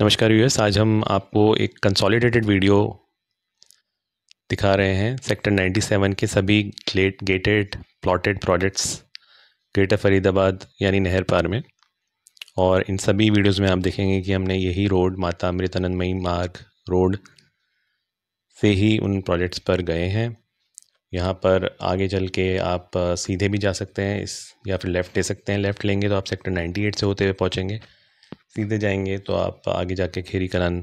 नमस्कार यूएस आज हम आपको एक कंसोलिडेटेड वीडियो दिखा रहे हैं सेक्टर 97 के सभी ग्लेट gated plotted projects Greater Faridabad यानी नहर पार में और इन सभी वीडियोस में आप देखेंगे कि हमने यही रोड माता अमृतानंदमयी मार्ग रोड से ही उन प्रोजेक्ट्स पर गए हैं यहाँ पर आगे चल के आप सीधे भी जा सकते हैं इस या फिर लेफ़्ट ले सकते हैं लेफ़्ट लेंगे तो आप सेक्टर नाइन्टी से होते हुए पहुँचेंगे सीधे जाएंगे तो आप आगे जाके खेरी कलान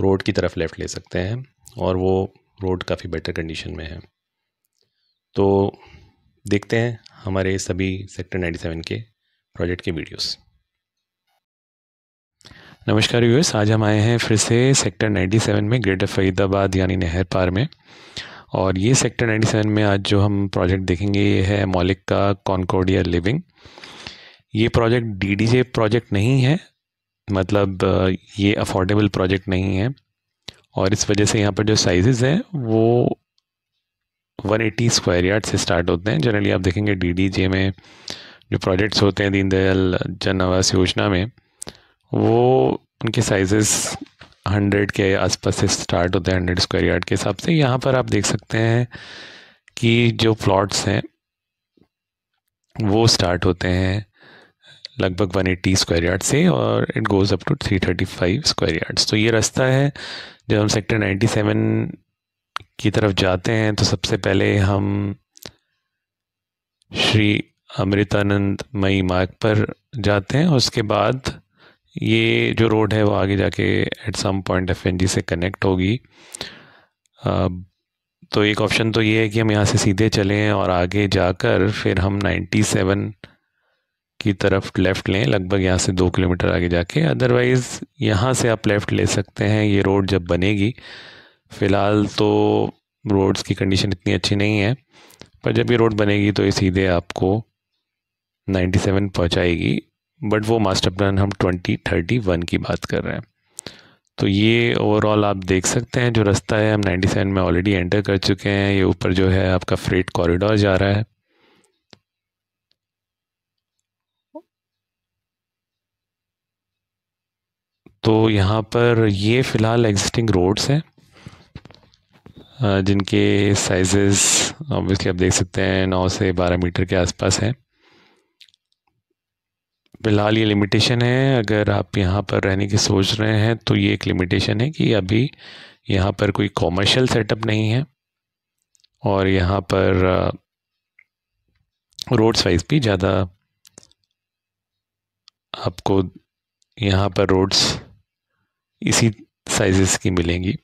रोड की तरफ लेफ़्ट ले सकते हैं और वो रोड काफ़ी बेटर कंडीशन में है तो देखते हैं हमारे सभी सेक्टर 97 के प्रोजेक्ट के वीडियोस नमस्कार यूएस आज हम आए हैं फिर से सेक्टर 97 में ग्रेटर फरीदाबाद यानी नहर पार में और ये सेक्टर 97 में आज जो हम प्रोजेक्ट देखेंगे ये है मौलिक का कॉन्कोडिया लिविंग ये प्रोजेक्ट डी प्रोजेक्ट नहीं है मतलब ये अफोर्डेबल प्रोजेक्ट नहीं है और इस वजह से यहाँ पर जो साइजेस हैं वो 180 स्क्वायर यार्ड से स्टार्ट होते हैं जनरली आप देखेंगे डी में जो प्रोजेक्ट्स होते हैं दीनदयाल जन आवास योजना में वो उनके साइजेस 100 के आसपास से स्टार्ट होते हैं 100 स्क्वायर यार्ड के हिसाब से यहाँ पर आप देख सकते हैं कि जो प्लॉट्स हैं वो स्टार्ट होते हैं लगभग 180 स्क्वायर यार्ड से और it goes up to 335 square yards तो ये रास्ता है जब हम सेक्टर 97 की तरफ जाते हैं तो सबसे पहले हम श्री अमृतानंद मई मार्ग पर जाते हैं उसके बाद ये जो रोड है वो आगे जाके एट सम पॉइंट एफ से कनेक्ट होगी तो एक ऑप्शन तो ये है कि हम यहाँ से सीधे चलें और आगे जाकर फिर हम 97 की तरफ लेफ़्ट लें लगभग यहाँ से दो किलोमीटर आगे जाके अदरवाइज़ यहाँ से आप लेफ़्ट ले सकते हैं ये रोड जब बनेगी फ़िलहाल तो रोड्स की कंडीशन इतनी अच्छी नहीं है पर जब ये रोड बनेगी तो ये सीधे आपको 97 पहुँचाएगी बट वो मास्टर प्लान हम 2031 की बात कर रहे हैं तो ये ओवरऑल आप देख सकते हैं जो रास्ता है हम 97 में ऑलरेडी एंटर कर चुके हैं ये ऊपर जो है आपका फ्रेट कॉरिडोर जा रहा है तो यहाँ पर ये फ़िलहाल एग्जिस्टिंग रोड्स हैं जिनके साइजेस ऑब्वियसली आप देख सकते हैं नौ से बारह मीटर के आसपास हैं फ़िलहाल ये लिमिटेशन है अगर आप यहाँ पर रहने की सोच रहे हैं तो ये एक लिमिटेशन है कि अभी यहाँ पर कोई कॉमर्शियल सेटअप नहीं है और यहाँ पर रोड साइज भी ज़्यादा आपको यहाँ पर रोड्स इसी साइजेस की मिलेंगी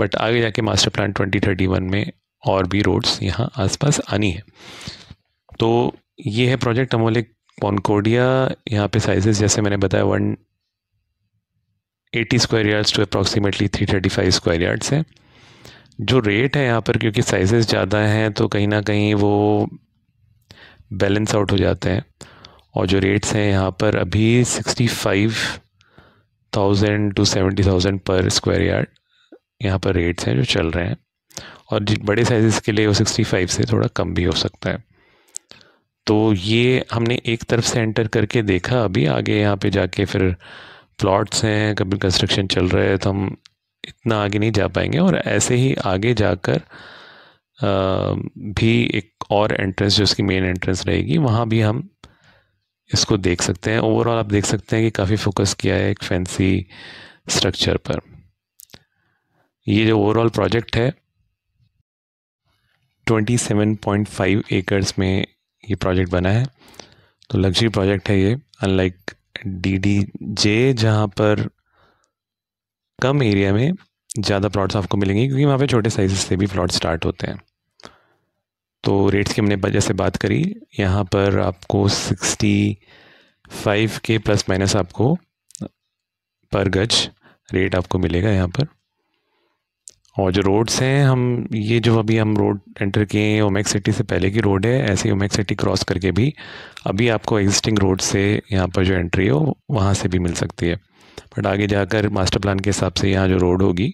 बट आगे जाके मास्टर प्लान 2031 में और भी रोड्स यहाँ आसपास आनी है तो ये है प्रोजेक्ट अमोलिक पॉनकोडिया यहाँ पे साइजेस जैसे मैंने बताया one eighty square yards to approximately three thirty five square yards है जो रेट है यहाँ पर क्योंकि साइजेस ज़्यादा हैं तो कहीं ना कहीं वो बैलेंस आउट हो जाते हैं और जो रेट्स हैं यहाँ पर अभी sixty five thousand to seventy thousand per square yard यहाँ पर रेट्स हैं जो चल रहे हैं और बड़े साइज़ के लिए वो सिक्सटी फाइव से थोड़ा कम भी हो सकता है तो ये हमने एक तरफ से एंटर करके देखा अभी आगे यहाँ पे जाके फिर प्लॉट्स हैं कभी कंस्ट्रक्शन चल रहा है तो हम इतना आगे नहीं जा पाएंगे और ऐसे ही आगे जाकर भी एक और एंट्रेंस जो उसकी मेन एंट्रेंस रहेगी वहाँ भी हम इसको देख सकते हैं ओवरऑल आप देख सकते हैं कि काफ़ी फोकस किया है एक फैंसी स्ट्रक्चर पर ये जो ओवरऑल प्रोजेक्ट है 27.5 एकर्स में ये प्रोजेक्ट बना है तो लग्जरी प्रोजेक्ट है ये अनलाइक डी डी जे जहाँ पर कम एरिया में ज़्यादा प्लॉट्स आपको मिलेंगे क्योंकि वहाँ पे छोटे साइज़ से भी प्लॉट स्टार्ट होते हैं तो रेट्स की हमने जैसे बात करी यहाँ पर आपको sixty five K plus minus आपको पर गज रेट आपको मिलेगा यहाँ पर और जो रोड्स हैं हम ये जो अभी हम रोड एंटर किए हैं ओमेक सिटी से पहले की रोड है ऐसे ही ओमेक सिटी क्रॉस करके भी अभी आपको एग्जिस्टिंग रोड से यहाँ पर जो एंट्री हो वहाँ से भी मिल सकती है बट आगे जाकर मास्टर प्लान के हिसाब से यहाँ जो रोड होगी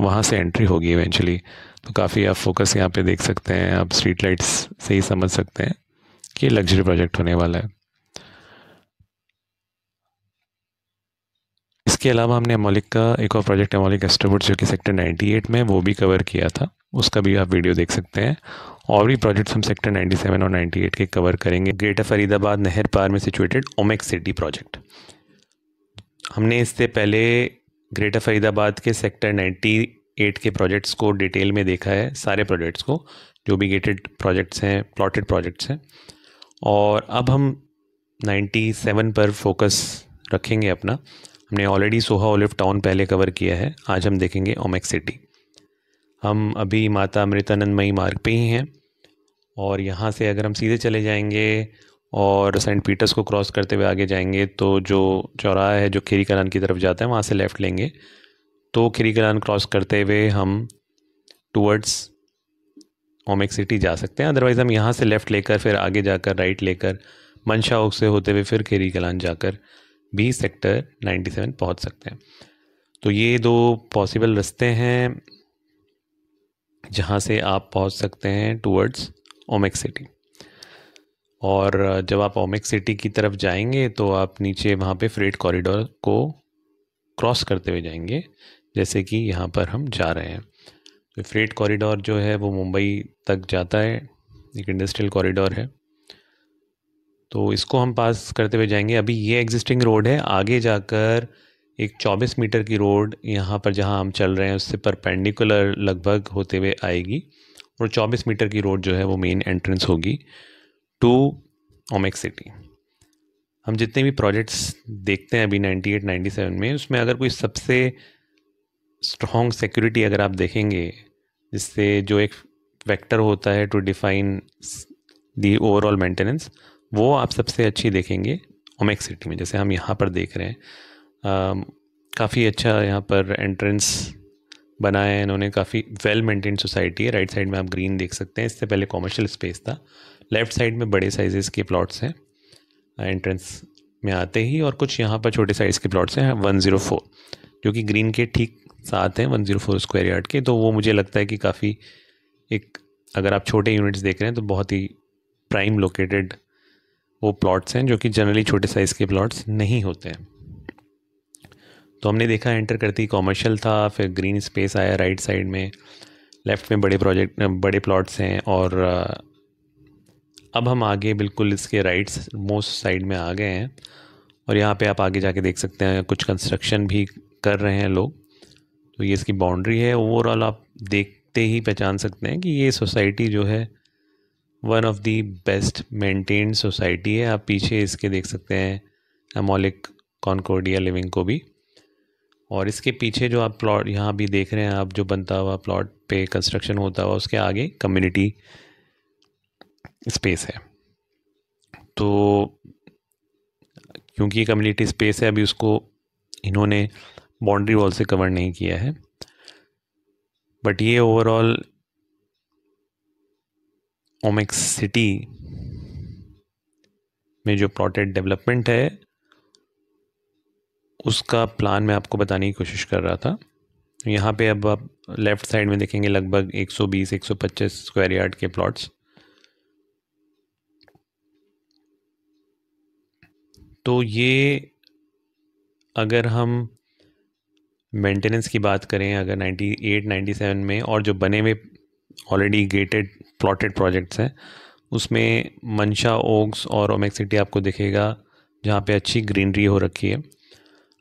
वहाँ से एंट्री होगी इवेंचुअली तो काफ़ी आप फोकस यहाँ पे देख सकते हैं आप स्ट्रीट लाइट्स से ही समझ सकते हैं कि लग्जरी प्रोजेक्ट होने वाला है इसके अलावा हमने एमोलिक का एक और प्रोजेक्ट एमोलिक एस्ट्रोबोट जो कि सेक्टर 98 में वो भी कवर किया था उसका भी आप वीडियो देख सकते हैं और भी प्रोजेक्ट्स हम सेक्टर 97 और 98 के कवर करेंगे ग्रेटर फरीदाबाद नहर पार में सिचुएटेड ओमेक सिटी प्रोजेक्ट हमने इससे पहले ग्रेटर फरीदाबाद के सेक्टर नाइन्टी एट के प्रोजेक्ट्स को डिटेल में देखा है सारे प्रोजेक्ट्स को जो भी गेटेड प्रोजेक्ट्स हैं प्लॉटेड प्रोजेक्ट्स हैं और अब हम 97 पर फोकस रखेंगे अपना हमने ऑलरेडी सोहा ओलिव टाउन पहले कवर किया है आज हम देखेंगे ओमेक सिटी हम अभी माता अमृतानंदमयी मार्ग पे ही हैं और यहाँ से अगर हम सीधे चले जाएंगे और सेंट पीटर्स को क्रॉस करते हुए आगे जाएंगे तो जो चौराहा है जो खेरी कलान की तरफ जाता है वहाँ से लेफ़्ट लेंगे तो खिरी कलान क्रॉस करते हुए हम टूवर्ड्स ओमेक सिटी जा सकते हैं अदरवाइज़ हम यहाँ से लेफ़्ट लेकर फिर आगे जाकर राइट लेकर मंशा ओक से होते हुए फिर खेरी कलान जाकर भी सेक्टर 97 पहुँच सकते हैं तो ये दो पॉसिबल रास्ते हैं जहाँ से आप पहुँच सकते हैं टूवर्ड्स ओमेक सिटी और जब आप ओमेक सिटी की तरफ जाएंगे तो आप नीचे वहाँ पे फ्रेट कॉरिडोर को क्रॉस करते हुए जाएंगे जैसे कि यहाँ पर हम जा रहे हैं तो फ्रेट कॉरिडोर जो है वो मुंबई तक जाता है एक इंडस्ट्रियल कॉरिडोर है तो इसको हम पास करते हुए जाएंगे अभी ये एग्जिस्टिंग रोड है आगे जाकर एक 24 मीटर की रोड यहाँ पर जहाँ हम चल रहे हैं उससे परपेंडिकुलर लगभग होते हुए आएगी और 24 मीटर की रोड जो है वो मेन एंट्रेंस होगी टू ओमेक सिटी हम जितने भी प्रोजेक्ट्स देखते हैं अभी 98 97 में उसमें अगर कोई सबसे स्ट्रॉन्ग सिक्योरिटी अगर आप देखेंगे जिससे जो एक वेक्टर होता है to define the overall maintenance वो आप सबसे अच्छी देखेंगे ओमेक सिटी में जैसे हम यहाँ पर देख रहे हैं काफ़ी अच्छा यहाँ पर एंट्रेंस बना है इन्होंने काफ़ी वेल मेंटेन सोसाइटी है राइट साइड में आप ग्रीन देख सकते हैं इससे पहले कॉमर्शियल स्पेस था लेफ्ट साइड में बड़े साइजेस के प्लॉट्स हैं एंट्रेंस में आते ही और कुछ यहाँ पर छोटे साइज़ के प्लॉट्स हैं वन ज़ीरो फोर जो कि ग्रीन के ठीक साथ हैं one zero four square yard के तो वो मुझे लगता है कि काफ़ी एक अगर आप छोटे यूनिट्स देख रहे हैं तो बहुत ही प्राइम लोकेटेड वो प्लॉट्स हैं जो कि जनरली छोटे साइज़ के प्लॉट्स नहीं होते हैं तो हमने देखा एंटर करते ही कॉमर्शियल था फिर ग्रीन स्पेस आया राइट साइड में लेफ़्ट में बड़े प्रोजेक्ट बड़े प्लॉट्स हैं और अब हम आगे बिल्कुल इसके राइट मोस्ट साइड में आ गए हैं और यहाँ पे आप आगे जाके देख सकते हैं कुछ कंस्ट्रक्शन भी कर रहे हैं लोग तो ये इसकी बाउंड्री है ओवरऑल आप देखते ही पहचान सकते हैं कि ये सोसाइटी जो है one of the best maintain society है आप पीछे इसके देख सकते हैं एमोलिक कॉन्कोडिया लिविंग को भी और इसके पीछे जो आप प्लॉट यहाँ भी देख रहे हैं आप जो बनता हुआ प्लॉट पे कंस्ट्रक्शन होता हुआ उसके आगे कम्युनिटी स्पेस है तो क्योंकि कम्युनिटी स्पेस है अभी उसको इन्होंने बाउंड्री वॉल से कवर नहीं किया है बट ये ओवरऑल ओमिक्स सिटी में जो प्लॉटेड डेवलपमेंट है उसका प्लान मैं आपको बताने की कोशिश कर रहा था यहाँ पे अब आप लेफ़्ट साइड में देखेंगे लगभग 120 125 स्क्वायर यार्ड के प्लॉट्स तो ये अगर हम मेंटेनेंस की बात करें अगर 98 97 में और जो बने हुए ऑलरेडी गेटेड प्लॉटेड प्रोजेक्ट्स हैं उसमें मंशा ओक्स और ओमेक सिटी आपको दिखेगा जहाँ पे अच्छी ग्रीनरी हो रखी है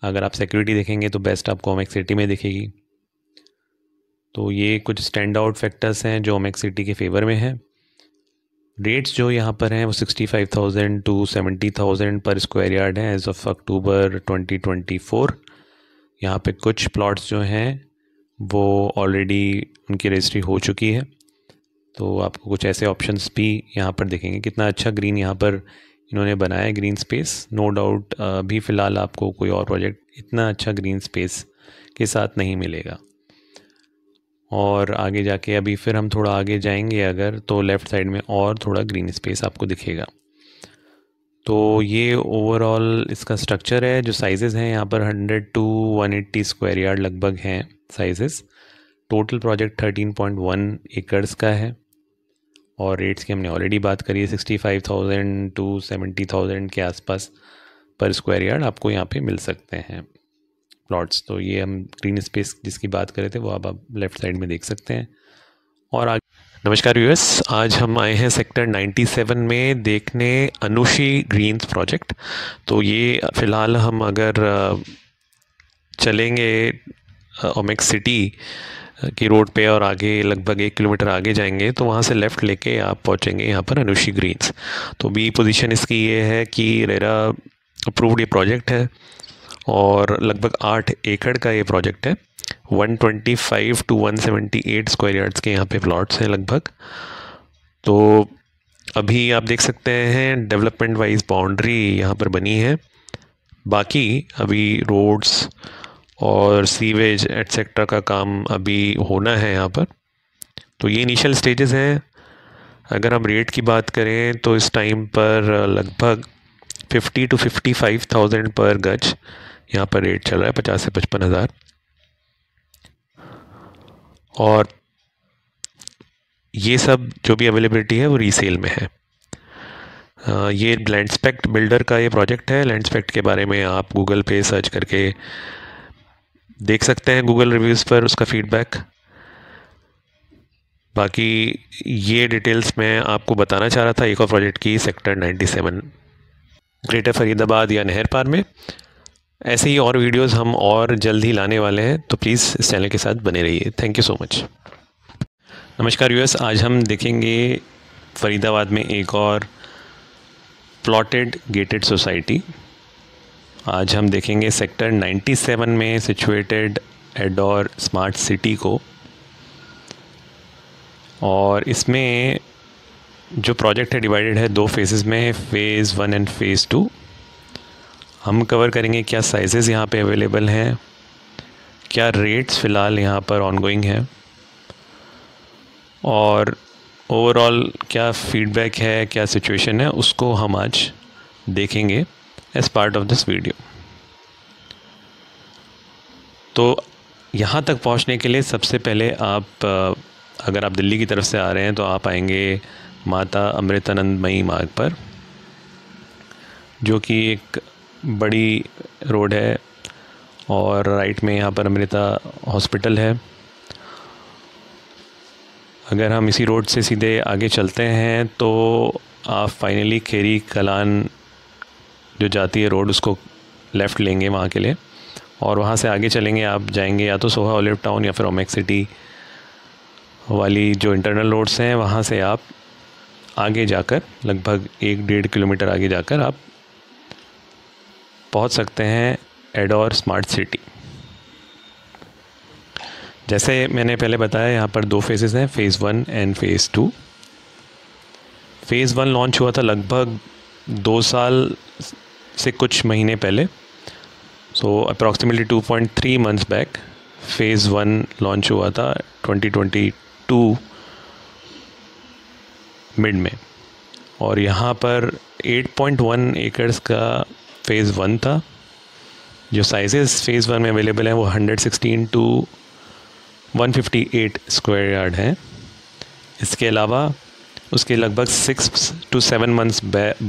अगर आप सिक्योरिटी देखेंगे तो बेस्ट आपको ओमेक सिटी में दिखेगी तो ये कुछ स्टैंड आउट फैक्टर्स हैं जो ओमेक सिटी के फेवर में हैं रेट्स जो यहाँ पर हैं वो sixty five thousand to seventy thousand per square yard हैं as of October twenty twenty four यहाँ पे कुछ प्लॉट्स जो हैं वो ऑलरेडी उनकी रजिस्ट्री हो चुकी है तो आपको कुछ ऐसे ऑप्शंस भी यहाँ पर देखेंगे कितना अच्छा ग्रीन यहाँ पर इन्होंने बनाया है ग्रीन स्पेस नो डाउट अभी फ़िलहाल आपको कोई और प्रोजेक्ट इतना अच्छा ग्रीन स्पेस के साथ नहीं मिलेगा और आगे जाके अभी फिर हम थोड़ा आगे जाएंगे अगर तो लेफ़्ट साइड में और थोड़ा ग्रीन स्पेस आपको दिखेगा तो ये ओवरऑल इसका स्ट्रक्चर है जो साइजेस हैं यहाँ पर 100 टू 180 स्क्वायर यार्ड लगभग हैं साइजेस टोटल प्रोजेक्ट 13.1 एकड़स का है और रेट्स की हमने ऑलरेडी बात करी है 65,000 टू 70,000 के आसपास पर स्क्वायर यार्ड आपको यहाँ पे मिल सकते हैं प्लॉट्स तो ये हम ग्रीन स्पेस जिसकी बात कर रहे थे वो आप, आप लेफ़्ट साइड में देख सकते हैं और आगे नमस्कार यूएस आज हम आए हैं सेक्टर 97 में देखने अनुषी ग्रीन्स प्रोजेक्ट तो ये फ़िलहाल हम अगर चलेंगे ओमेक्स सिटी की रोड पे और आगे लगभग एक किलोमीटर आगे जाएंगे तो वहाँ से लेफ़्ट लेके आप पहुँचेंगे यहाँ पर अनुषी ग्रीन्स तो बी पोजीशन इसकी ये है कि रेरा अप्रूव्ड ये प्रोजेक्ट है और लगभग आठ एकड़ का ये प्रोजेक्ट है 125 टू 178 स्क्वायर यार्ड्स के यहाँ पे प्लॉट्स हैं लगभग तो अभी आप देख सकते हैं डेवलपमेंट वाइज बाउंड्री यहाँ पर बनी है बाकी अभी रोड्स और सीवेज एट्सेट्रा का काम अभी होना है यहाँ पर तो ये इनिशियल स्टेजेस हैं अगर हम रेट की बात करें तो इस टाइम पर लगभग 50 टू फाइव थाउजेंड पर गज यहाँ पर रेट चल रहा है पचास से पचपन हज़ार और ये सब जो भी अवेलेबिलिटी है वो रीसेल में है ये लैंडस्पेक्ट बिल्डर का ये प्रोजेक्ट है लैंडस्पेक्ट के बारे में आप गूगल पे सर्च करके देख सकते हैं गूगल रिव्यूज़ पर उसका फीडबैक बाकी ये डिटेल्स मैं आपको बताना चाह रहा था एक और प्रोजेक्ट की सेक्टर 97 ग्रेटर फरीदाबाद या नहर पार में ऐसे ही और वीडियोस हम और जल्द ही लाने वाले हैं तो प्लीज़ इस चैनल के साथ बने रहिए थैंक यू सो मच नमस्कार यूएस आज हम देखेंगे फरीदाबाद में एक और प्लॉटेड गेटेड सोसाइटी आज हम देखेंगे सेक्टर 97 में सिचुएटेड एडोर स्मार्ट सिटी को और इसमें जो प्रोजेक्ट है डिवाइडेड है दो फेजेस में phase one and phase two हम कवर करेंगे क्या साइजेस यहाँ पे अवेलेबल हैं क्या रेट्स फ़िलहाल यहाँ पर ऑनगोइंग हैं और ओवरऑल क्या फीडबैक है क्या सिचुएशन है उसको हम आज देखेंगे as part of this video तो यहाँ तक पहुँचने के लिए सबसे पहले आप अगर आप दिल्ली की तरफ से आ रहे हैं तो आप आएंगे माता अमृतानंदमयी मार्ग पर जो कि एक बड़ी रोड है और राइट में यहाँ पर अमृता हॉस्पिटल है अगर हम इसी रोड से सीधे आगे चलते हैं तो आप फाइनली खेरी कलान जो जाती है रोड उसको लेफ़्ट लेंगे वहाँ के लिए और वहाँ से आगे चलेंगे आप जाएंगे या तो सोहा ओलिव टाउन या फिर ओमेक सिटी वाली जो इंटरनल रोड्स हैं वहाँ से आप आगे जाकर लगभग एक डेढ़ किलोमीटर आगे जाकर आप पहुंच सकते हैं एडोर स्मार्ट सिटी जैसे मैंने पहले बताया यहाँ पर दो फेजेस हैं phase one and phase two phase one launch हुआ था लगभग दो साल से कुछ महीने पहले so approximately two point three months back phase one launch हुआ था ट्वेंटी ट्वेंटी टू मिड में और यहाँ पर एट पॉइंट वन एकर्स का फेज़ वन था जो साइजेस फेज़ वन में अवेलेबल हैं वो 116 टू 158 स्क्वायर यार्ड हैं इसके अलावा उसके लगभग सिक्स टू सेवन मंथ्स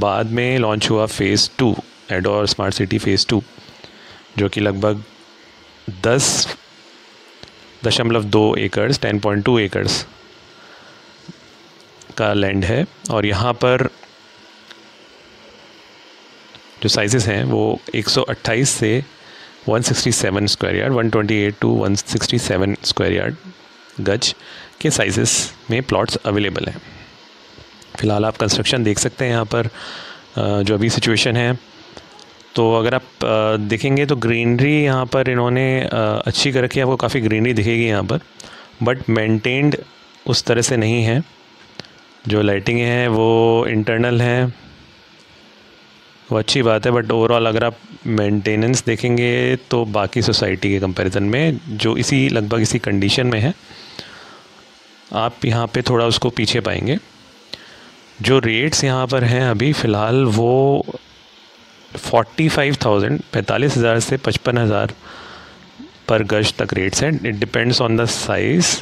बाद में लॉन्च हुआ phase two Adore smart city phase two जो कि लगभग दस दशमलव दो acres ten point two acres का लैंड है और यहाँ पर जो साइजेस हैं वो 128 से 167 square yard 128 to 167 square yard गज के साइजेस में प्लॉट्स अवेलेबल हैं फ़िलहाल आप कंस्ट्रक्शन देख सकते हैं यहाँ पर जो अभी सिचुएशन है तो अगर आप देखेंगे तो ग्रीनरी यहाँ पर इन्होंने अच्छी कर रखी है आपको काफ़ी ग्रीनरी दिखेगी यहाँ पर बट मेंटेन्ड उस तरह से नहीं है जो लाइटिंग है वो इंटरनल है वो अच्छी बात है बट ओवरऑल अगर आप मेंटेनेंस देखेंगे तो बाकी सोसाइटी के कंपैरिजन में जो इसी लगभग इसी कंडीशन में है आप यहाँ पे थोड़ा उसको पीछे पाएंगे जो रेट्स यहाँ पर हैं अभी फ़िलहाल वो फोर्टी फाइव थाउजेंड पैंतालीस हज़ार से पचपन हज़ार पर गज तक रेट्स हैं it depends on the size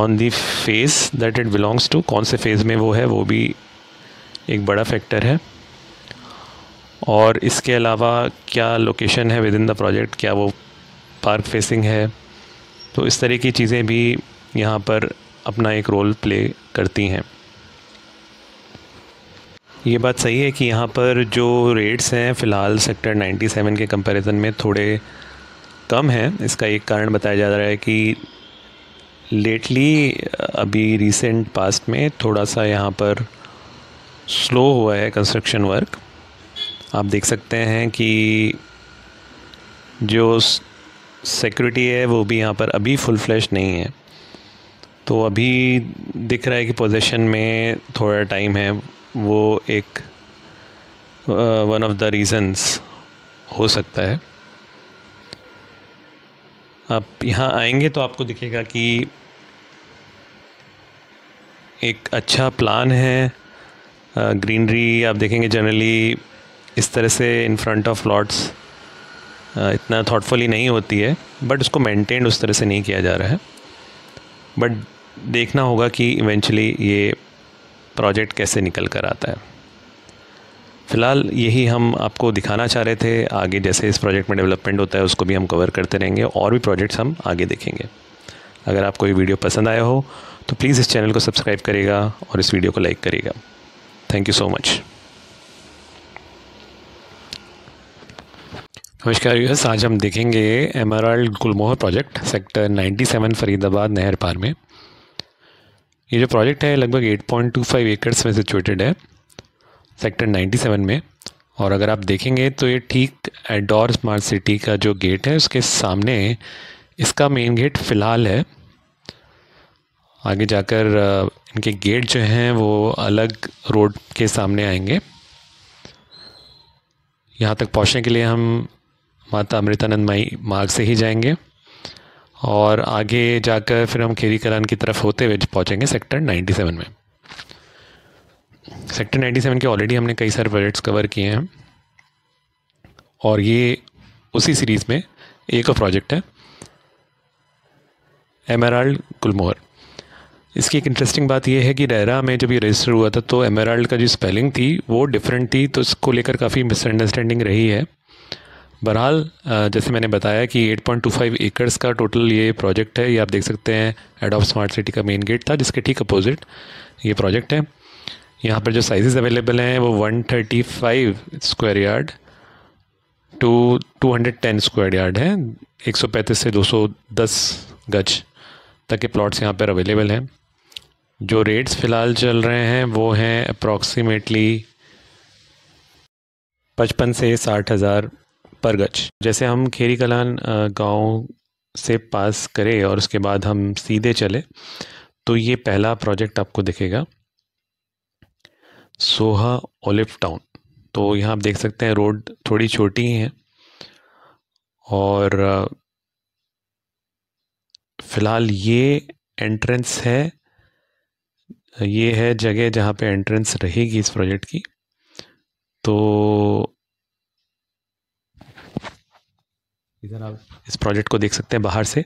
on the face that it belongs to कौन से फेज़ में वो है वो भी एक बड़ा फैक्टर है और इसके अलावा क्या लोकेशन है विद इन द प्रोजेक्ट क्या वो पार्क फेसिंग है तो इस तरह की चीज़ें भी यहाँ पर अपना एक रोल प्ले करती हैं ये बात सही है कि यहाँ पर जो रेट्स हैं फ़िलहाल सेक्टर 97 के कंपैरिजन में थोड़े कम हैं इसका एक कारण बताया जा रहा है कि लेटली अभी रिसेंट पास्ट में थोड़ा सा यहाँ पर स्लो हुआ है कंस्ट्रक्शन वर्क आप देख सकते हैं कि जो सिक्योरिटी है वो भी यहाँ पर अभी फुल फ्लैश नहीं है तो अभी दिख रहा है कि पोजीशन में थोड़ा टाइम है वो एक वन ऑफ द रीज़न्स हो सकता है आप यहाँ आएंगे तो आपको दिखेगा कि एक अच्छा प्लान है ग्रीनरी आप देखेंगे जनरली इस तरह से इन फ्रंट ऑफ लॉट्स इतना थाटफुली नहीं होती है बट उसको मेंटेन्ड उस तरह से नहीं किया जा रहा है बट देखना होगा कि इवेंचुअली ये प्रोजेक्ट कैसे निकल कर आता है फ़िलहाल यही हम आपको दिखाना चाह रहे थे आगे जैसे इस प्रोजेक्ट में डेवलपमेंट होता है उसको भी हम कवर करते रहेंगे और भी प्रोजेक्ट्स हम आगे देखेंगे अगर आपको ये वीडियो पसंद आया हो तो प्लीज़ इस चैनल को सब्सक्राइब करेगा और इस वीडियो को लाइक करेगा थैंक यू सो मच नमस्कार यूएस आज हम देखेंगे Emerald Gulmohar project sector 97 Faridabad नहर पार में ये जो प्रोजेक्ट है लगभग 8.25 एकड़स में सिचुएटेड है सेक्टर 97 में और अगर आप देखेंगे तो ये ठीक एडोर स्मार्ट सिटी का जो गेट है उसके सामने इसका मेन गेट फ़िलहाल है आगे जाकर इनके गेट जो हैं वो अलग रोड के सामने आएंगे यहाँ तक पहुँचने के लिए हम माता अमृतानंद माई मार्ग से ही जाएंगे और आगे जाकर फिर हम खेरी कलान की तरफ होते हुए पहुँचेंगे सेक्टर 97 में सेक्टर 97 के ऑलरेडी हमने कई सारे प्रोजेक्ट्स कवर किए हैं और ये उसी सीरीज़ में एक और प्रोजेक्ट है एमराल्ड गुलमोहर इसकी एक इंटरेस्टिंग बात यह है कि डहरा में जब ये रजिस्टर हुआ था तो एमराल्ड का जो स्पेलिंग थी वो डिफरेंट थी तो इसको लेकर काफ़ी मिसअंडरस्टैंडिंग रही है बहरहाल जैसे मैंने बताया कि 8.25 एकर्स का टोटल ये प्रोजेक्ट है ये आप देख सकते हैं एड ऑफ स्मार्ट सिटी का मेन गेट था जिसके ठीक अपोजिट ये प्रोजेक्ट है यहाँ पर जो साइजेस अवेलेबल हैं वो 135 square yard to 210 square yard हैं 135 से 210 गज तक के प्लॉट्स यहाँ पर अवेलेबल हैं जो रेट्स फ़िलहाल चल रहे हैं वो हैं अप्रॉक्सीमेटली पचपन से साठ हज़ार परगच जैसे हम खेरी कलान गाँव से पास करें और उसके बाद हम सीधे चले तो ये पहला प्रोजेक्ट आपको दिखेगा सोहा ओलिव टाउन तो यहाँ आप देख सकते हैं रोड थोड़ी छोटी है और फिलहाल ये एंट्रेंस है ये है जगह जहाँ पे एंट्रेंस रहेगी इस प्रोजेक्ट की तो इधर आप इस प्रोजेक्ट को देख सकते हैं बाहर से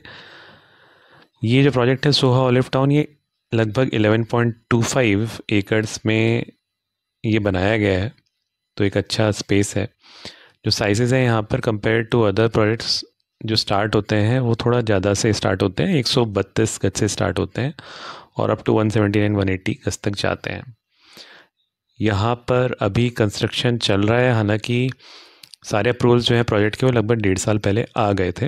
ये जो प्रोजेक्ट है सोहा ऑलिव टाउन ये लगभग 11.25 एकड़्स में ये बनाया गया है तो एक अच्छा स्पेस है जो साइजेज़ हैं यहाँ पर कंपेयर टू अदर प्रोजेक्ट्स जो स्टार्ट होते हैं वो थोड़ा ज़्यादा से स्टार्ट होते हैं एक सौ बत्तीस गज से स्टार्ट होते हैं और up to one seventy nine one eighty गज तक जाते हैं यहाँ पर अभी कंस्ट्रक्शन चल रहा है हालांकि सारे अप्रूवल्स जो है प्रोजेक्ट के वो लगभग डेढ़ साल पहले आ गए थे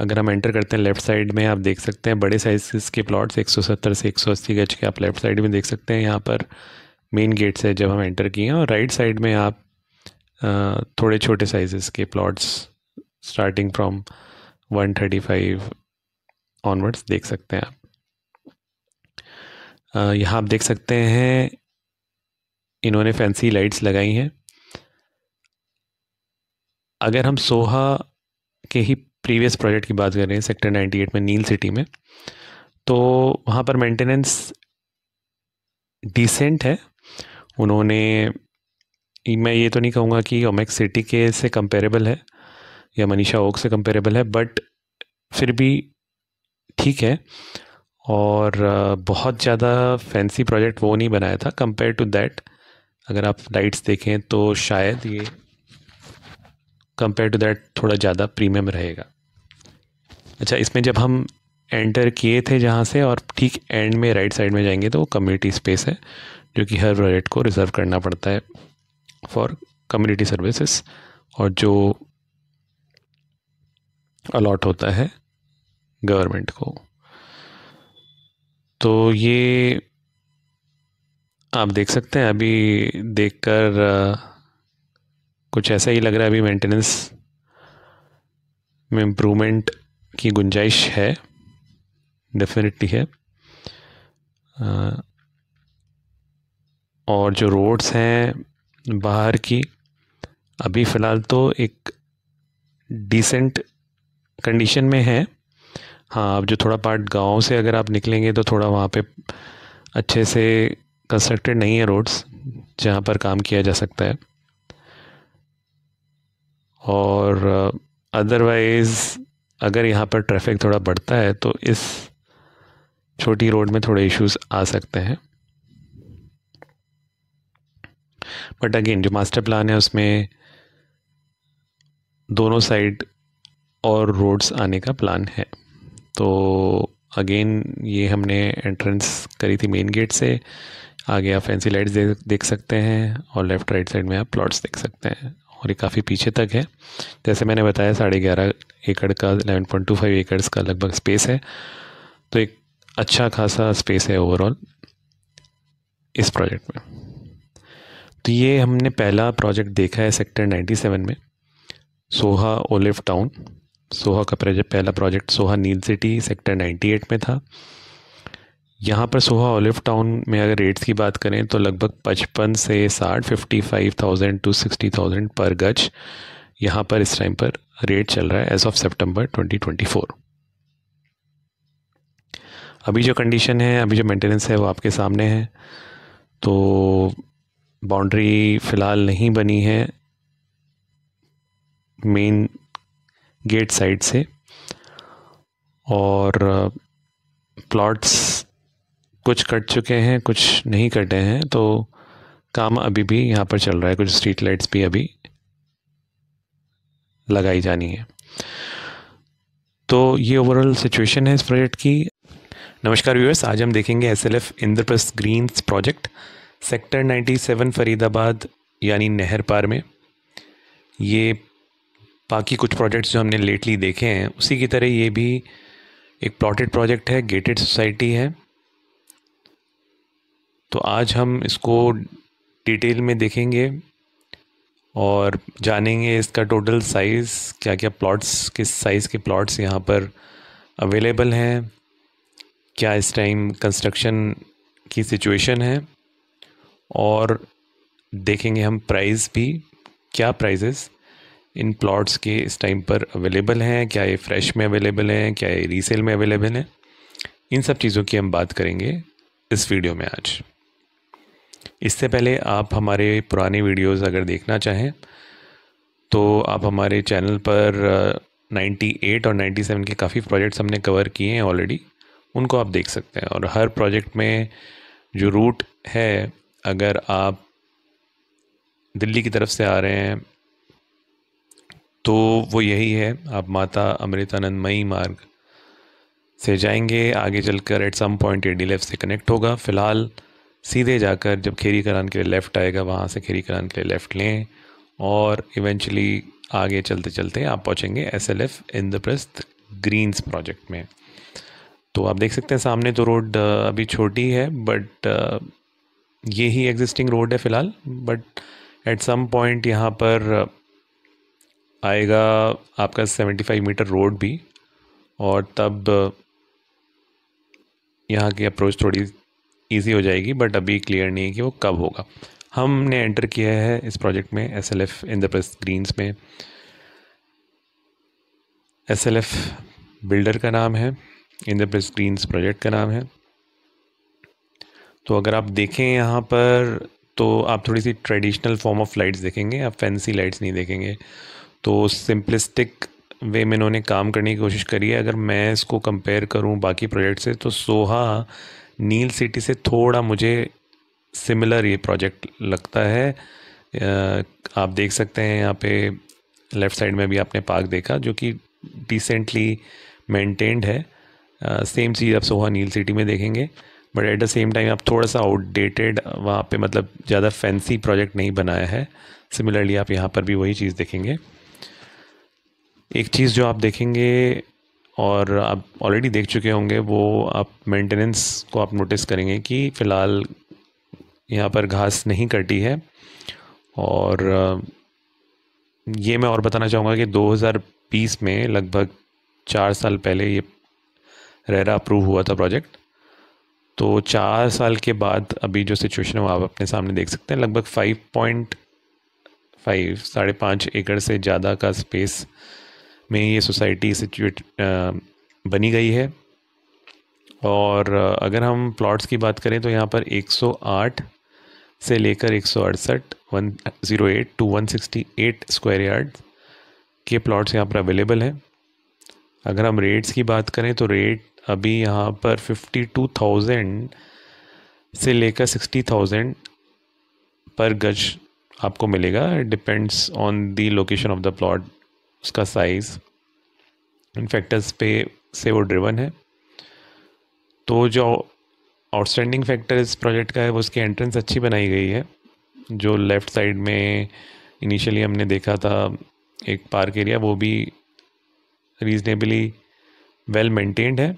अगर हम एंटर करते हैं लेफ्ट साइड में आप देख सकते हैं बड़े साइज के प्लॉट्स 170 से 180 गज के आप लेफ्ट साइड में देख सकते हैं यहाँ पर मेन गेट से जब हम एंटर किए हैं और राइट साइड में आप थोड़े छोटे साइजेस के प्लॉट्स स्टार्टिंग फ्रॉम 135 ऑनवर्ड्स देख सकते हैं आप यहाँ आप देख सकते हैं इन्होंने फैंसी लाइट्स लगाई हैं अगर हम सोहा के ही प्रीवियस प्रोजेक्ट की बात करें सेक्टर 98 में नील सिटी में तो वहाँ पर मेंटेनेंस डिसेंट है उन्होंने मैं ये तो नहीं कहूँगा कि ओमेक्स सिटी के से कंपेरेबल है या मनीषा ओक से कंपेरेबल है बट फिर भी ठीक है और बहुत ज़्यादा फैंसी प्रोजेक्ट वो नहीं बनाया था कंपेयर टू दैट अगर आप लाइट्स देखें तो शायद ये कंपेयर टू दैट थोड़ा ज़्यादा प्रीमियम रहेगा अच्छा इसमें जब हम एंटर किए थे जहाँ से और ठीक एंड में राइट साइड में जाएंगे तो वो कम्युनिटी स्पेस है जो कि हर रेट को रिजर्व करना पड़ता है फॉर कम्युनिटी सर्विसेज और जो अलॉट होता है गवर्नमेंट को तो ये आप देख सकते हैं अभी देखकर कुछ ऐसा ही लग रहा है अभी मेंटेनेंस में इम्प्रूवमेंट की गुंजाइश है डेफिनेटली है और जो रोड्स हैं बाहर की अभी फ़िलहाल तो एक डिसेंट कंडीशन में है हाँ अब जो थोड़ा पार्ट गांव से अगर आप निकलेंगे तो थोड़ा वहाँ पे अच्छे से कंस्ट्रक्टेड नहीं है रोड्स जहाँ पर काम किया जा सकता है और अदरवाइज़ uh, अगर यहाँ पर ट्रैफिक थोड़ा बढ़ता है तो इस छोटी रोड में थोड़े इश्यूज आ सकते हैं बट अगेन जो मास्टर प्लान है उसमें दोनों साइड और रोड्स आने का प्लान है तो अगेन ये हमने एंट्रेंस करी थी मेन गेट से आगे आप फैंसी लाइट्स देख सकते हैं और लेफ़्ट राइट साइड में आप प्लॉट्स देख सकते हैं और ये काफ़ी पीछे तक है जैसे मैंने बताया साढ़े ग्यारह एकड़ का एलेवन पॉइंट टू फाइव एकड़स का लगभग स्पेस है तो एक अच्छा खासा स्पेस है ओवरऑल इस प्रोजेक्ट में तो ये हमने पहला प्रोजेक्ट देखा है सेक्टर नाइन्टी सेवन में सोहा ओलिव टाउन सोहा का पहला project Soha Neel city sector ninety eight में था यहाँ पर सोहा ओलिव टाउन में अगर रेट्स की बात करें तो लगभग पचपन से साठ fifty five thousand to sixty thousand पर गज यहाँ पर इस टाइम पर रेट चल रहा है एज ऑफ सितंबर 2024 अभी जो कंडीशन है अभी जो मेंटेनेंस है वो आपके सामने है तो बाउंड्री फ़िलहाल नहीं बनी है मेन गेट साइड से और प्लॉट्स कुछ कट चुके हैं कुछ नहीं कटे हैं तो काम अभी भी यहाँ पर चल रहा है कुछ स्ट्रीट लाइट्स भी अभी लगाई जानी है तो ये ओवरऑल सिचुएशन है इस प्रोजेक्ट की नमस्कार व्यूअर्स आज हम देखेंगे S L F Indraprastha greens project sector 97 Faridabad यानी नहर पार में ये बाकी कुछ प्रोजेक्ट्स जो हमने लेटली देखे हैं उसी की तरह ये भी एक प्लॉटेड प्रोजेक्ट है गेटेड सोसाइटी है तो आज हम इसको डिटेल में देखेंगे और जानेंगे इसका टोटल साइज़ क्या क्या प्लॉट्स किस साइज़ के प्लॉट्स यहाँ पर अवेलेबल हैं क्या इस टाइम कंस्ट्रक्शन की सिचुएशन है और देखेंगे हम प्राइस भी क्या प्राइजेस इन प्लॉट्स के इस टाइम पर अवेलेबल हैं क्या ये फ्रेश में अवेलेबल हैं क्या ये रीसेल में अवेलेबल हैं इन सब चीज़ों की हम बात करेंगे इस वीडियो में आज इससे पहले आप हमारे पुराने वीडियोस अगर देखना चाहें तो आप हमारे चैनल पर 98 और 97 के काफ़ी प्रोजेक्ट्स हमने कवर किए हैं ऑलरेडी उनको आप देख सकते हैं और हर प्रोजेक्ट में जो रूट है अगर आप दिल्ली की तरफ से आ रहे हैं तो वो यही है आप माता अमृतानंद मई मार्ग से जाएंगे आगे चलकर एट सम पॉइंट एडीएलएफ से कनेक्ट होगा फ़िलहाल सीधे जाकर जब खेरी करान के लिए लेफ़्ट आएगा वहाँ से खेरी करान के लिए लेफ़्ट लें और इवेंचुअली आगे चलते चलते आप पहुँचेंगे S L F Indraprastha greens project में तो आप देख सकते हैं सामने तो रोड अभी छोटी है बट ये ही एग्जिस्टिंग रोड है फ़िलहाल बट एट सम पॉइंट यहाँ पर आएगा आपका सेवेंटी फाइव मीटर रोड भी और तब यहाँ की अप्रोच थोड़ी ईजी हो जाएगी बट अभी क्लियर नहीं है कि वो कब होगा हमने एंटर किया है इस प्रोजेक्ट में S L F in the press में एस एल एफ बिल्डर का नाम है इन द प्रेस प्रोजेक्ट का नाम है तो अगर आप देखें यहाँ पर तो आप थोड़ी सी ट्रेडिशनल फॉर्म ऑफ लाइट्स देखेंगे आप फैंसी लाइट्स नहीं देखेंगे तो सिंपलिस्टिक वे में इन्होंने काम करने की कोशिश करी है अगर मैं इसको कंपेयर करूं बाकी प्रोजेक्ट से तो सोहा नील सिटी से थोड़ा मुझे सिमिलर ये प्रोजेक्ट लगता है आप देख सकते हैं यहाँ पे लेफ़्ट साइड में भी आपने पार्क देखा जो कि डिसेंटली मेंटेन्ड है सेम चीज़ आप सोहा नील सिटी में देखेंगे but at the same time आप थोड़ा सा आउटडेटेड वहाँ पे मतलब ज़्यादा फैंसी प्रोजेक्ट नहीं बनाया है सिमिलरली आप यहाँ पर भी वही चीज़ देखेंगे एक चीज़ जो आप देखेंगे और आप ऑलरेडी देख चुके होंगे वो आप मेंटेनेंस को आप नोटिस करेंगे कि फ़िलहाल यहाँ पर घास नहीं कटी है और ये मैं और बताना चाहूँगा कि 2020 में लगभग चार साल पहले ये रेरा अप्रूव हुआ था प्रोजेक्ट तो चार साल के बाद अभी जो सिचुएशन है वो आप अपने सामने देख सकते हैं लगभग फाइव पॉइंट फाइव साढ़े पाँच एकड़ से ज़्यादा का स्पेस में ये सोसाइटी सिचुएट बनी गई है और अगर हम प्लॉट्स की बात करें तो यहाँ पर 108 से लेकर एक सौ अड़सठ one zero eight to one sixty eight square yard के प्लॉट्स यहाँ पर अवेलेबल हैं अगर हम रेट्स की बात करें तो रेट अभी यहाँ पर फिफ्टी टू थाउजेंड से लेकर सिक्सटी थाउजेंड पर गज आपको मिलेगा depends on the location of the plot उसका साइज़ इन फैक्टर्स पे से वो ड्रिवन है तो जो आउटस्टैंडिंग फैक्टर इस प्रोजेक्ट का है वो उसकी एंट्रेंस अच्छी बनाई गई है जो लेफ़्ट साइड में इनिशियली हमने देखा था एक पार्क एरिया वो भी रीजनेबली वेल मेंटेन्ड है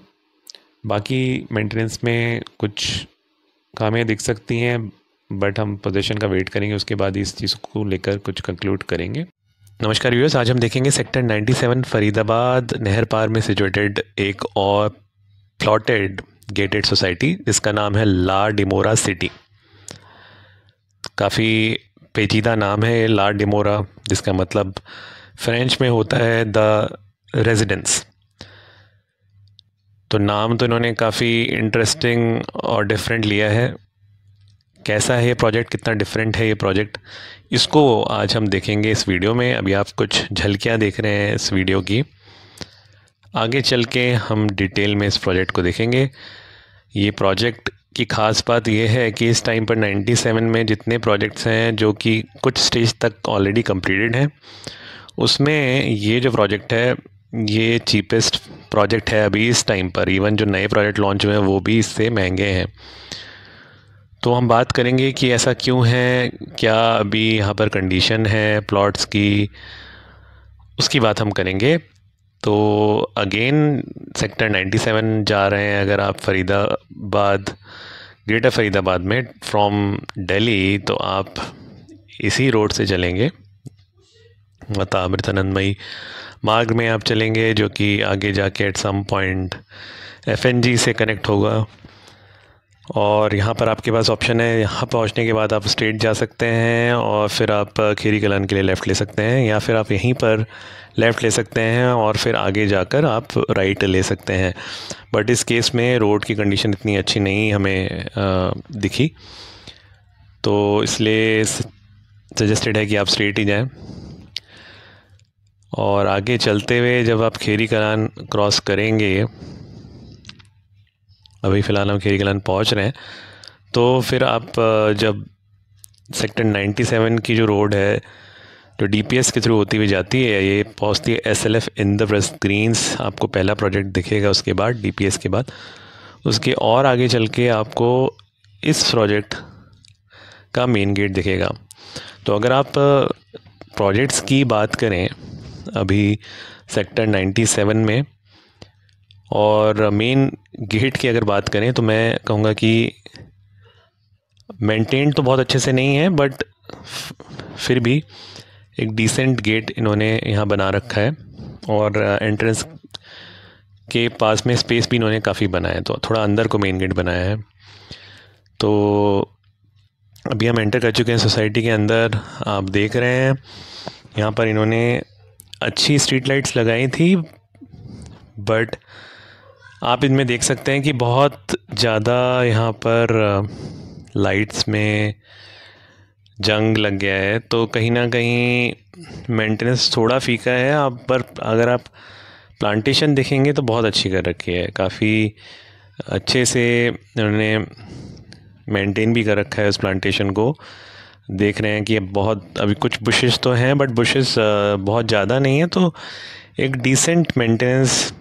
बाकी मेंटेनेंस में कुछ कामें दिख सकती हैं बट हम पोजीशन का वेट करेंगे उसके बाद इस चीज़ को लेकर कुछ कंक्लूड करेंगे नमस्कार व्यूअर्स आज हम देखेंगे सेक्टर 97 फरीदाबाद नहर पार में सिचुएटेड एक और प्लॉटेड गेटेड सोसाइटी जिसका नाम है ला डिमोरा सिटी काफ़ी पेचीदा नाम है ला डिमोरा जिसका मतलब फ्रेंच में होता है द रेजिडेंस तो नाम तो इन्होंने काफ़ी इंटरेस्टिंग और डिफरेंट लिया है कैसा है ये प्रोजेक्ट कितना डिफरेंट है ये प्रोजेक्ट इसको आज हम देखेंगे इस वीडियो में अभी आप कुछ झलकियाँ देख रहे हैं इस वीडियो की आगे चल के हम डिटेल में इस प्रोजेक्ट को देखेंगे ये प्रोजेक्ट की ख़ास बात यह है कि इस टाइम पर 97 में जितने प्रोजेक्ट्स हैं जो कि कुछ स्टेज तक ऑलरेडी कंप्लीटेड हैं उसमें ये जो प्रोजेक्ट है ये चीपेस्ट प्रोजेक्ट है अभी इस टाइम पर इवन जो नए प्रोजेक्ट लॉन्च हुए हैं वो भी इससे महंगे हैं तो हम बात करेंगे कि ऐसा क्यों है क्या अभी यहाँ पर कंडीशन है प्लॉट्स की उसकी बात हम करेंगे तो अगेन सेक्टर 97 जा रहे हैं अगर आप फरीदाबाद ग्रेटर फरीदाबाद में फ्रॉम दिल्ली तो आप इसी रोड से चलेंगे माता अमृतानंदमयी मार्ग में आप चलेंगे जो कि आगे जाके एट सम पॉइंट एफएनजी से कनेक्ट होगा और यहाँ पर आपके पास ऑप्शन है यहाँ पहुँचने के बाद आप स्ट्रेट जा सकते हैं और फिर आप खीरी कलान के लिए लेफ़्ट ले सकते हैं या फिर आप यहीं पर लेफ़्ट ले सकते हैं और फिर आगे जाकर आप राइट ले सकते हैं बट इस केस में रोड की कंडीशन इतनी अच्छी नहीं हमें दिखी तो इसलिए सजेस्टेड है कि आप स्ट्रेट ही जाएँ और आगे चलते हुए जब आप खेरी कलान क्रॉस करेंगे अभी फ़िलहाल हम खेरी कलान पहुँच रहे हैं तो फिर आप जब सेक्टर 97 की जो रोड है जो डी के थ्रू होती हुई जाती है ये पहुँचती है S L F in the आपको पहला प्रोजेक्ट दिखेगा उसके बाद डी के बाद उसके और आगे चल के आपको इस प्रोजेक्ट का मेन गेट दिखेगा तो अगर आप प्रोजेक्ट्स की बात करें अभी सेक्टर 97 में और मेन गेट की अगर बात करें तो मैं कहूँगा कि मेंटेन तो बहुत अच्छे से नहीं है बट फिर भी एक डिसेंट गेट इन्होंने यहाँ बना रखा है और एंट्रेंस uh, के पास में स्पेस भी इन्होंने काफ़ी बनाया है तो थोड़ा अंदर को मेन गेट बनाया है तो अभी हम एंटर कर चुके हैं सोसाइटी के अंदर आप देख रहे हैं यहाँ पर इन्होंने अच्छी स्ट्रीट लाइट्स लगाई थी बट आप इनमें देख सकते हैं कि बहुत ज़्यादा यहाँ पर लाइट्स में जंग लग गया है तो कहीं ना कहीं मेंटेनेंस थोड़ा फीका है आप पर अगर आप प्लांटेशन देखेंगे तो बहुत अच्छी कर रखी है काफ़ी अच्छे से उन्होंने मेंटेन भी कर रखा है उस प्लांटेशन को देख रहे हैं कि अब बहुत अभी कुछ बुशेस तो हैं बट बुशेस बहुत ज़्यादा नहीं है तो एक डिसेंट मेंटेनेंस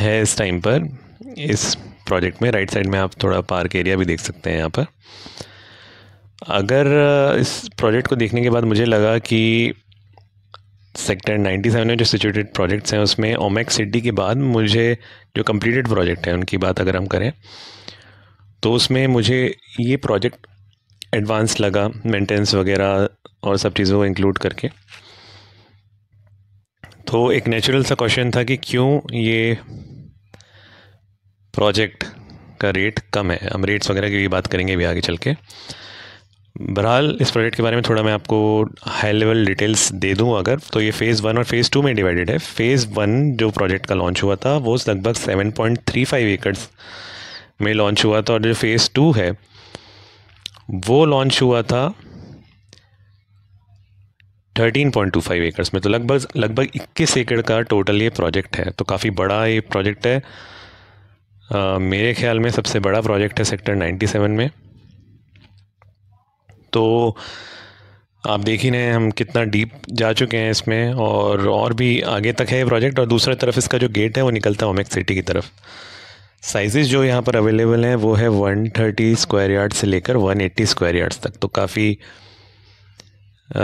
है इस टाइम पर इस प्रोजेक्ट में राइट साइड में आप थोड़ा पार्क एरिया भी देख सकते हैं यहाँ पर अगर इस प्रोजेक्ट को देखने के बाद मुझे लगा कि सेक्टर 97 में जो सिचुएटेड प्रोजेक्ट्स हैं उसमें ओमेक सिटी के बाद मुझे जो कंप्लीटेड प्रोजेक्ट हैं उनकी बात अगर हम करें तो उसमें मुझे ये प्रोजेक्ट एडवांस लगा मेंटेनेंस वगैरह और सब चीज़ों को इंक्लूड करके तो एक नेचुरल सा क्वेश्चन था कि क्यों ये प्रोजेक्ट का रेट कम है हम रेट्स वगैरह की भी बात करेंगे भी आगे चल के बहरहाल इस प्रोजेक्ट के बारे में थोड़ा मैं आपको हाई लेवल डिटेल्स दे दूं अगर तो ये फ़ेज़ वन और फ़ेज़ टू में डिवाइडेड है फ़ेज़ वन जो प्रोजेक्ट का लॉन्च हुआ था वो लगभग seven point three five acres में लॉन्च हुआ था और जो फ़ेज़ टू है वो लॉन्च हुआ था thirteen point two five acres में तो लगभग लगभग इक्कीस एकड़ का टोटल ये प्रोजेक्ट है तो काफ़ी बड़ा ये प्रोजेक्ट है आ, मेरे ख्याल में सबसे बड़ा प्रोजेक्ट है सेक्टर 97 में तो आप देख ही रहे हैं हम कितना डीप जा चुके हैं इसमें और और भी आगे तक है ये प्रोजेक्ट और दूसरी तरफ इसका जो गेट है वो निकलता है ओमेक सिटी की तरफ साइजेस जो यहाँ पर अवेलेबल हैं वो है 130 स्क्वायर यार्ड से लेकर 180 स्क्वायर यार्ड्स तक तो काफ़ी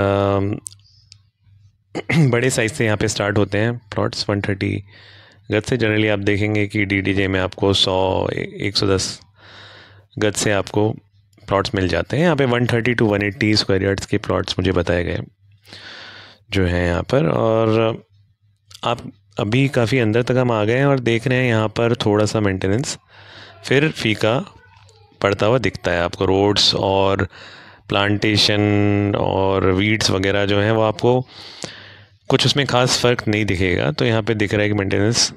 बड़े साइज़ से यहाँ पे स्टार्ट होते हैं प्लॉट्स 130 गत से जनरली आप देखेंगे कि डी में आपको सौ एक सौ दस गत से आपको प्लॉट्स मिल जाते हैं यहाँ पे 130 to one eighty square yards के प्लॉट्स मुझे बताए गए जो हैं यहाँ पर और आप अभी काफ़ी अंदर तक हम आ गए हैं और देख रहे हैं यहाँ पर थोड़ा सा मेंटेनेंस फिर फीका पड़ता हुआ दिखता है आपको रोड्स और प्लांटेशन और वीड्स वगैरह जो हैं वो आपको कुछ उसमें खास फ़र्क नहीं दिखेगा तो यहाँ पे दिख रहा है कि मेंटेनेंस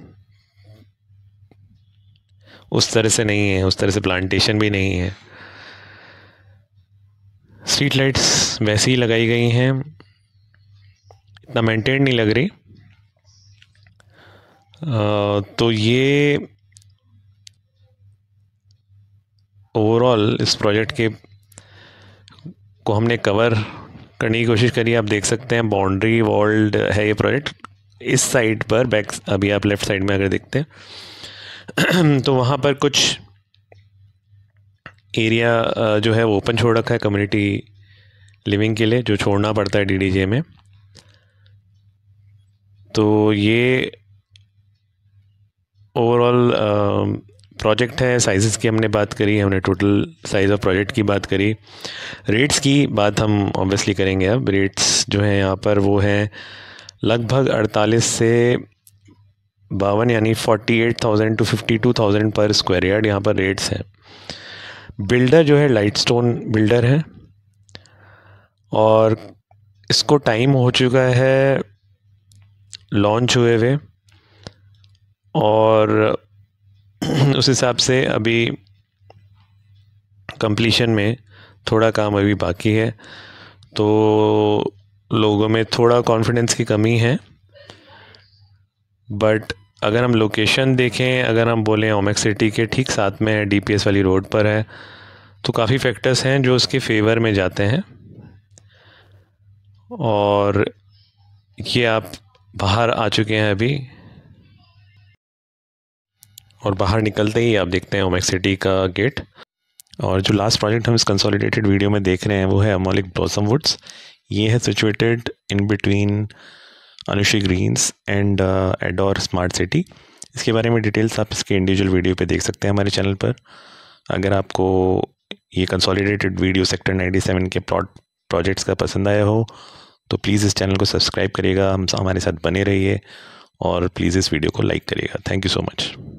उस तरह से नहीं है उस तरह से प्लांटेशन भी नहीं है स्ट्रीट लाइट्स वैसे ही लगाई गई हैं इतना मेंटेन नहीं लग रही आ, तो ये ओवरऑल इस प्रोजेक्ट के को हमने कवर करने की कोशिश करिए आप देख सकते हैं बाउंड्री वॉल्ड है ये प्रोजेक्ट इस साइड पर बैक अभी आप लेफ़्ट साइड में अगर देखते हैं तो वहाँ पर कुछ एरिया जो है वो ओपन छोड़ रखा है कम्युनिटी लिविंग के लिए जो छोड़ना पड़ता है डीडीजे में तो ये ओवरऑल प्रोजेक्ट है साइज़ की हमने बात करी हमने टोटल साइज़ ऑफ प्रोजेक्ट की बात करी रेट्स की बात हम ऑब्वियसली करेंगे अब रेट्स जो हैं यहाँ पर वो हैं लगभग 48 से बावन यानी 48,000 टू 52,000 पर स्क्वायर यार्ड यहाँ पर रेट्स हैं बिल्डर जो है लाइट स्टोन बिल्डर है और इसको टाइम हो चुका है लॉन्च हुए हुए और उस हिसाब से अभी कंप्लीशन में थोड़ा काम अभी बाकी है तो लोगों में थोड़ा कॉन्फिडेंस की कमी है बट अगर हम लोकेशन देखें अगर हम बोलें ओमेक सिटी के ठीक साथ में है डी वाली रोड पर है तो काफ़ी फैक्टर्स हैं जो उसके फेवर में जाते हैं और ये आप बाहर आ चुके हैं अभी और बाहर निकलते ही आप देखते हैं ओमेक्स सिटी का गेट और जो लास्ट प्रोजेक्ट हम इस कंसोलिडेटेड वीडियो में देख रहे हैं वो है अमोलिक ब्लॉसम वुड्स ये है situated in between Anushi greens and adore smart city इसके बारे में डिटेल्स आप इसके इंडिविजुअल वीडियो पे देख सकते हैं हमारे चैनल पर अगर आपको ये कंसोलिडेटेड वीडियो सेक्टर 97 के प्लॉट प्रोजेक्ट्स का पसंद आया हो तो प्लीज़ इस चैनल को सब्सक्राइब करिएगा हम हमारे साथ बने रहिए और प्लीज़ इस वीडियो को लाइक करिएगा थैंक यू सो मच